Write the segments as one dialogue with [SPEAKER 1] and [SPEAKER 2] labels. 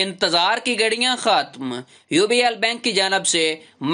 [SPEAKER 1] इंतजार की घड़ियां खत्म यूबीएल बैंक की जानब से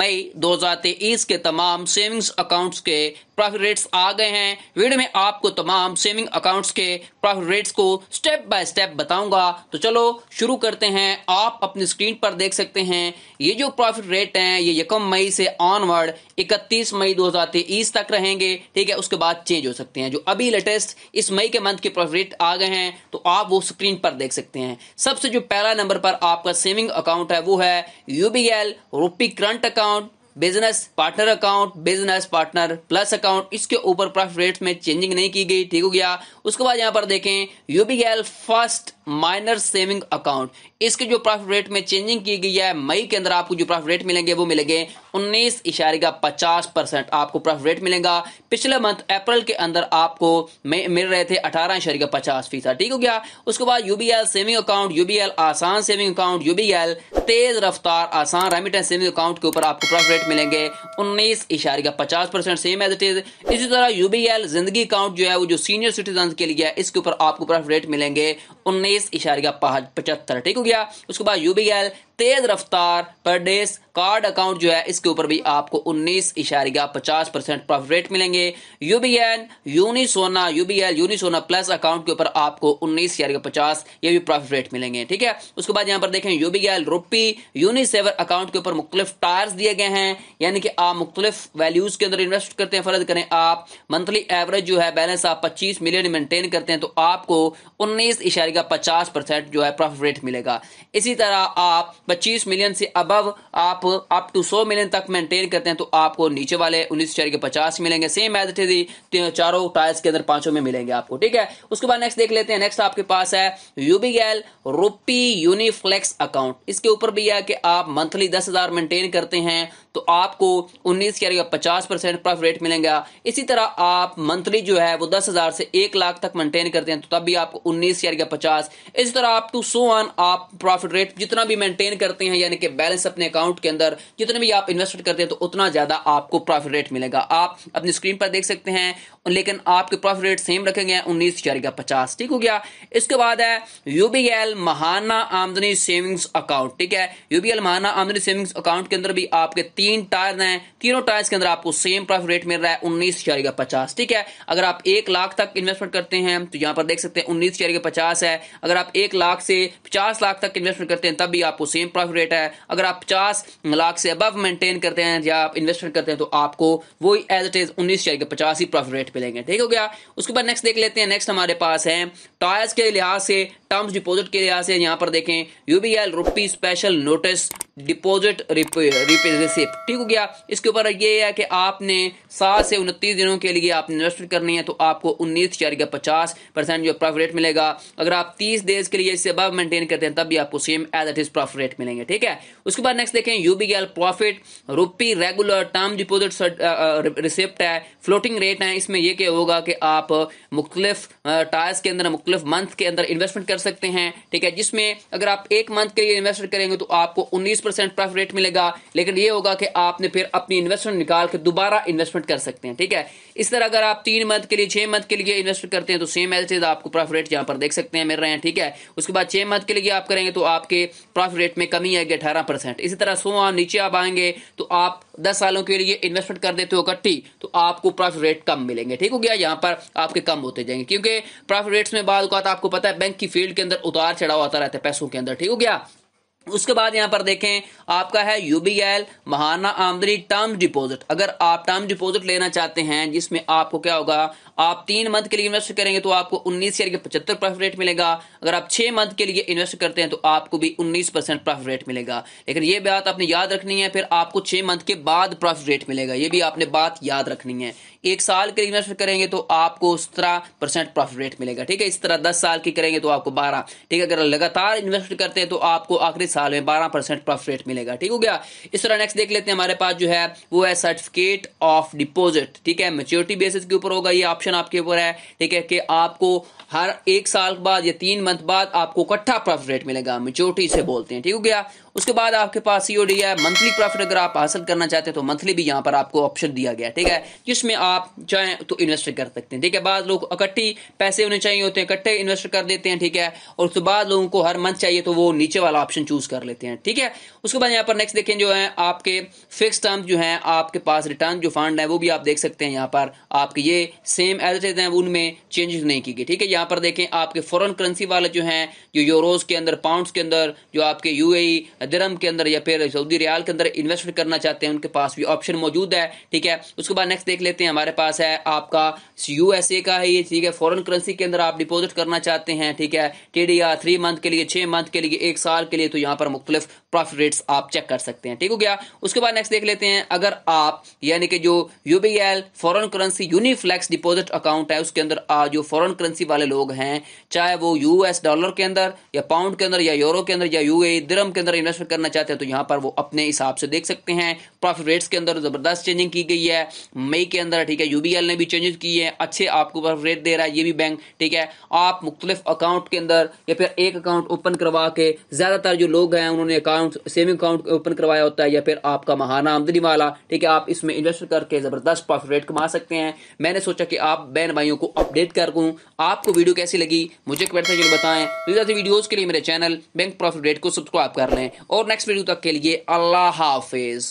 [SPEAKER 1] मई दो हजार तेईस के तमाम सेविंग्स अकाउंट्स के प्रॉफिट रेट्स आ गए हैं वीडियो में आपको तमाम सेविंग अकाउंट्स के प्रॉफिट रेट्स को स्टेप बाय स्टेप बताऊंगा तो चलो शुरू करते हैं आप अपनी स्क्रीन पर देख सकते हैं ये जो प्रॉफिट रेट हैं ये यकम मई से ऑनवर्ड 31 मई दो तक रहेंगे ठीक है उसके बाद चेंज हो सकते हैं जो अभी लेटेस्ट इस मई के मंथ के प्रॉफिट रेट आ गए हैं तो आप वो स्क्रीन पर देख सकते हैं सबसे जो पहला नंबर पर आपका सेविंग अकाउंट है वो है UBL rupee current account business partner account business partner plus account इसके ऊपर प्रॉफिट रेट में चेंजिंग नहीं की गई ठीक हो गया उसके बाद यहाँ पर देखें UBL first minor saving account इसके जो प्रॉफिट रेट में चेंजिंग की गई है मई के अंदर आपको जो प्रॉफिट रेट मिलेंगे वो मिलेंगे उन्नीस इशारे का पचास परसेंट आपको प्रॉफिट रेट मिलेगा पिछले मंथ अप्रैल के अंदर आपको मिल रहे थे अठारह इशारे का पचास फीसद ठीक हो गया उसके बाद यूबीएल सेविंग अकाउंट यूबीएल आसान सेविंग अकाउंट यूबीएल तेज रफ्तार आसान रेमिटेंस सेविंग अकाउंट के ऊपर आपको प्रॉफिट रेट मिलेंगे उन्नीस इशारिया पचास percent same as it is इसी तरह यू जिंदगी अकाउंट जो है वो जो सीनियर सिटीजन के लिए है इसके ऊपर आपको रेट मिलेंगे उन्नीस इशारिया पचहत्तर ठीक हो गया उसके बाद यू तेज रफ्तार परडेस कार्ड अकाउंट जो है इसके ऊपर भी आपको उन्नीस इशारिया पचास परसेंट प्रॉफिट रेट मिलेंगे UBN Unisona UBL Unisona plus account के ऊपर आपको उन्नीस इशारिया पचास ये भी प्रॉफिट रेट मिलेंगे ठीक है उसके बाद यहाँ पर देखें यूबीएल रुपी यूनिसेवर अकाउंट के ऊपर मुख्तलिफ टायर्स दिए गए हैं यानी कि आप मुख्तलिफ वैल्यूज के अंदर इन्वेस्ट करते हैं फर्ज करें आप मंथली एवरेज जो है बैलेंस आप पच्चीस मिलियन मेंटेन करते हैं तो आपको उन्नीस इशारिका पचास परसेंट जो है प्रॉफिट रेट मिलेगा इसी तरह आप पच्चीस मिलियन से अबव आप अप टू सौ मिलियन तक मेंटेन करते हैं तो आपको नीचे वाले उन्नीस इशारिका पचास मिलेंगे सेम एज इट इज चारों टायर्स के अंदर पांचों में मिलेंगे आपको ठीक है उसके बाद नेक्स्ट देख लेते हैं नेक्स्ट आपके पास है यूबीएल रूपी यूनिफ्लेक्स अकाउंट इसके ऊपर भी है कि आप मंथली दस हजार मेंटेन करते हैं तो आपको उन्नीस के आएगा पचास परसेंट प्रॉफिट रेट मिलेगा इसी तरह आप मंथली जो है वो दस हजार से एक लाख तक मेंटेन करते हैं तो तब भी आपको उन्नीस के आएगा पचास इसी तरह आप टू सो ऑन आप प्रॉफिट रेट जितना भी मेंटेन करते हैं यानी कि बैलेंस अपने अकाउंट के अंदर जितने भी आप इन्वेस्ट करते हैं तो उतना ज्यादा आपको प्रॉफिट रेट मिलेगा आप अपनी स्क्रीन पर देख सकते हैं लेकिन आपके प्रॉफिट रेट सेम रखेंगे उन्नीस उन्नीस चारिका पचास ठीक हो गया इसके बाद है यूबीएल महाना आमदनी सेविंग्स अकाउंट ठीक है यूबीएल महाना आमदनी सेविंग्स अकाउंट के अंदर भी आपके तीन टायर हैं तीनों ट्रायल्स के अंदर आपको सेम प्रॉफिट रेट मिल रहा है उन्नीस चारिगा पचास ठीक है अगर आप एक लाख तक इन्वेस्टमेंट करते हैं तो यहां पर देख सकते हैं उन्नीस चारिगा पचास है अगर आप एक लाख से पचास लाख तक इन्वेस्टमेंट करते हैं तब भी आपको सेम प्रॉफिट रेट है अगर आप पचास लाख से अबव मेंटेन करते हैं या आप इन्वेस्टमेंट करते हैं तो आपको वही एज इट इज उन्नीस चारिगा पचास ही प्रॉफिट रेट मिलेंगे ठीक हो गया उसके बाद नेक्स्ट देख लेते हैं नेक्स्ट हमारे पास है टायर्स के लिहाज से टर्म्स डिपॉजिट के लिहाज से यहाँ पर देखें UBL rupee special notice deposit receipt ठीक हो गया इसके ऊपर ये है कि आपने सात से उनतीस दिनों के लिए आपने इन्वेस्टमेंट करनी है तो आपको उन्नीस चार का पचास परसेंट जो प्रॉफिट रेट मिलेगा अगर आप तीस डेज के लिए इससे अब मेंटेन करते हैं तब भी आपको same as it is profit rate मिलेंगे ठीक है उसके बाद नेक्स्ट देखें UBL profit rupee regular term deposit receipt है फ्लोटिंग रेट है इसमें यह क्या होगा कि आप मुख्तलिफ टास्क के अंदर मुख्तलिफ मंथ के अंदर इन्वेस्टमेंट कर कर सकते हैं ठीक है जिसमें अगर आप एक मंथ के लिए इन्वेस्ट करेंगे तो आपको उन्नीस परसेंट प्रॉफिट रेट मिलेगा लेकिन ये होगा कि आपने फिर अपनी इन्वेस्टमेंट निकाल के दोबारा इन्वेस्टमेंट कर सकते हैं ठीक है इस तरह अगर आप तीन मंथ के लिए छह मंथ के लिए इन्वेस्ट करते हैं तो सेम एज इज आपको प्रॉफिट रेट यहाँ पर देख सकते हैं मिल रहे हैं ठीक है उसके बाद छह मंथ के लिए आप करेंगे तो आपके प्रॉफिट रेट में कमी आएगी अठारह परसेंट इसी तरह सो आप नीचे आप आएंगे तो आप दस सालों के लिए इन्वेस्टमेंट कर देते हो इकट्ठी तो आपको प्रॉफिट रेट कम मिलेंगे ठीक हो गया यहाँ पर आपके कम होते जाएंगे क्योंकि प्रॉफिट रेट्स में बाद आपको पता है बैंक की फील्ड फील्ड के अंदर उतार चढ़ाव आता रहता है पैसों के अंदर ठीक हो गया उसके बाद यहां पर देखें आपका है यूबीएल महाना आमदनी टर्म डिपॉजिट अगर आप टर्म डिपॉजिट लेना चाहते हैं जिसमें आपको क्या होगा आप तीन मंथ के लिए इन्वेस्ट करेंगे तो आपको उन्नीस ईयर के पचहत्तर प्रॉफिट रेट मिलेगा अगर आप छह मंथ के लिए इन्वेस्ट करते हैं तो आपको भी उन्नीस परसेंट प्रॉफिट रेट मिलेगा लेकिन ये बात आपने याद रखनी है फिर आपको छह मंथ के बाद प्रॉफिट रेट मिलेगा ये भी आपने बात याद रखनी है एक साल के लिए इन्वेस्ट करेंगे तो आपको सत्रह परसेंट प्रॉफिट रेट मिलेगा ठीक है इस तरह दस साल की करेंगे तो आपको बारह ठीक है अगर लगातार इन्वेस्ट करते हैं तो आपको आखिरी साल में बारह परसेंट प्रॉफिट मिलेगा ठीक हो गया इस तरह नेक्स्ट देख लेते हैं हमारे पास जो है वो है सर्टिफिकेट ऑफ डिपोजिट ठीक है मेच्योरिटी बेसिस के ऊपर होगा ये ऑप्शन आपके ऊपर है ठीक है कि आपको हर एक साल बाद या तीन मंथ बाद आपको इकट्ठा प्रॉफिट रेट मिलेगा मेच्योरिटी से बोलते हैं ठीक हो गया उसके बाद आपके पास सीओडी है मंथली प्रॉफिट अगर आप हासिल करना चाहते हैं तो मंथली भी यहां पर आपको ऑप्शन दिया गया ठीक है जिसमें आप चाहें तो इन्वेस्ट कर सकते हैं ठीक है बाद लोग इकट्ठी पैसे उन्हें चाहिए होते हैं इकट्ठे इन्वेस्ट कर देते हैं ठीक है और उसके बाद लोगों को हर मंथ चाहिए तो वो नीचे वाला ऑप्शन चूज यूज कर लेते हैं ठीक है उसके बाद यहाँ पर नेक्स्ट देखें जो है आपके फिक्स टर्म जो है आपके पास रिटर्न जो फंड है वो भी आप देख सकते हैं यहाँ पर आपके ये सेम एज हैं उनमें चेंजेस नहीं की गई ठीक है यहाँ पर देखें आपके फॉरन करेंसी वाले जो है जो यूरोज के अंदर पाउंड के अंदर जो आपके यू दरम के अंदर या फिर सऊदी रियाल के अंदर इन्वेस्टमेंट करना चाहते हैं उनके पास भी ऑप्शन मौजूद है ठीक है उसके बाद नेक्स्ट देख लेते हैं हमारे पास है आपका यूएसए का है ये ठीक है फॉरन करेंसी के अंदर आप डिपोजिट करना चाहते हैं ठीक है टी डी थ्री मंथ के लिए छह मंथ के लिए एक साल के लिए तो यहाँ पर मुख्तलिफ प्रॉफिट रेट्स आप चेक कर सकते हैं ठीक हो गया उसके बाद नेक्स्ट देख लेते हैं अगर आप यानी कि जो UBL foreign currency Uniflex deposit account है उसके अंदर जो फॉरेन करेंसी वाले लोग हैं चाहे वो यूएस डॉलर के अंदर या पाउंड के अंदर या यूरो के अंदर या यू ए e, के अंदर इन्वेस्टमेंट करना चाहते हैं तो यहाँ पर वो अपने हिसाब से देख सकते हैं प्रॉफिट रेट्स के अंदर तो जबरदस्त चेंजिंग की गई है मई के अंदर ठीक है यूबीएल ने भी चेंजेस किए हैं अच्छे आपको प्रॉफिट रेट दे रहा है ये भी बैंक ठीक है आप मुख्तलिफ अकाउंट के अंदर या फिर एक अकाउंट ओपन करवा के ज्यादातर जो लोग हैं उन्होंने अकाउंट सेविंग अकाउंट ओपन करवाया होता है या फिर आपका महाना आमदनी वाला ठीक है आप इसमें इन्वेस्ट करके ज़बरदस्त प्रॉफिट रेट कमा सकते हैं मैंने सोचा कि आप बहन भाइयों को अपडेट कर दूँ आपको वीडियो कैसी लगी मुझे कमेंट सेक्शन में बताएं तो जैसे वीडियोस के लिए मेरे चैनल बैंक प्रॉफिट रेट को सब्सक्राइब कर लें और नेक्स्ट वीडियो तक के लिए अल्लाह हाफिज़